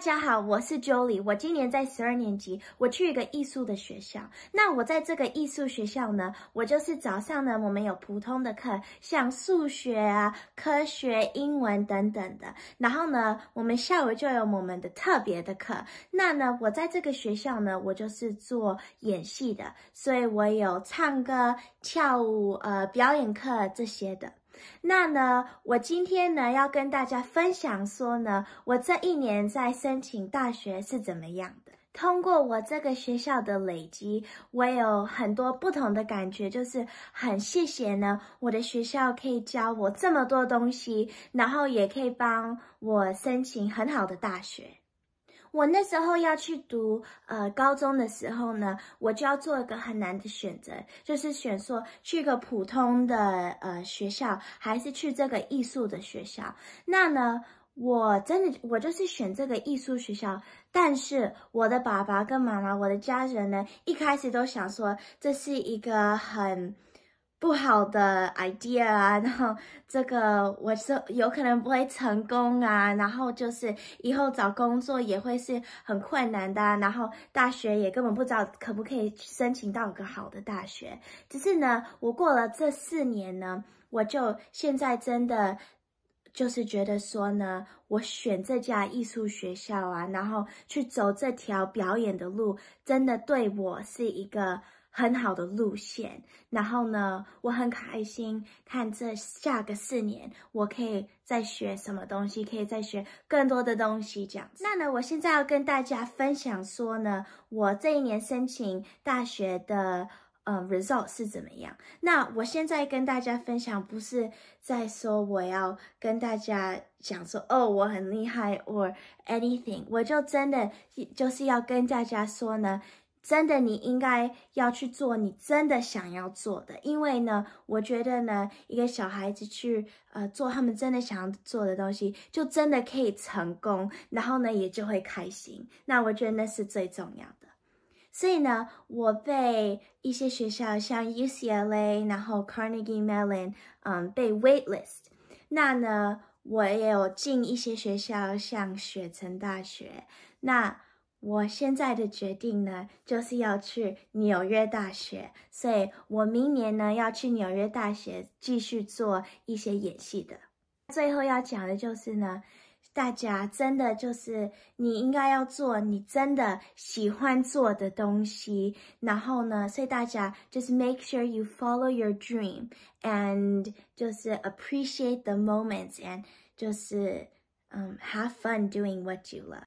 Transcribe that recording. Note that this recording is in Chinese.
大家好，我是 j o l i e 我今年在十二年级，我去一个艺术的学校。那我在这个艺术学校呢，我就是早上呢，我们有普通的课，像数学啊、科学、英文等等的。然后呢，我们下午就有我们的特别的课。那呢，我在这个学校呢，我就是做演戏的，所以我有唱歌、跳舞、呃表演课这些的。那呢，我今天呢要跟大家分享说呢，我这一年在申请大学是怎么样的。通过我这个学校的累积，我有很多不同的感觉，就是很谢谢呢，我的学校可以教我这么多东西，然后也可以帮我申请很好的大学。我那时候要去读呃高中的时候呢，我就要做一个很难的选择，就是选说去个普通的呃学校，还是去这个艺术的学校。那呢，我真的我就是选这个艺术学校，但是我的爸爸跟妈妈，我的家人呢，一开始都想说这是一个很。不好的 idea 啊，然后这个我是有可能不会成功啊，然后就是以后找工作也会是很困难的，然后大学也根本不知道可不可以申请到个好的大学。只是呢，我过了这四年呢，我就现在真的就是觉得说呢，我选这家艺术学校啊，然后去走这条表演的路，真的对我是一个。很好的路线，然后呢，我很开心，看这下个四年，我可以再学什么东西，可以再学更多的东西，这样。那呢，我现在要跟大家分享说呢，我这一年申请大学的呃 result 是怎么样。那我现在跟大家分享，不是在说我要跟大家讲说哦，我很厉害或 anything，我就真的就是要跟大家说呢。真的，你应该要去做你真的想要做的，因为呢，我觉得呢，一个小孩子去呃做他们真的想要做的东西，就真的可以成功，然后呢也就会开心。那我觉得那是最重要的。所以呢，我被一些学校像 UCLA，然后 Carnegie Mellon，嗯，被 waitlist。那呢，我也有进一些学校像雪城大学。那我现在的决定呢，就是要去纽约大学，所以我明年呢要去纽约大学继续做一些演戏的。最后要讲的就是呢，大家真的就是你应该要做你真的喜欢做的东西，然后呢，所以大家就是 make sure you follow your dream and 就是 appreciate the moments and 就是嗯 have fun doing what you love。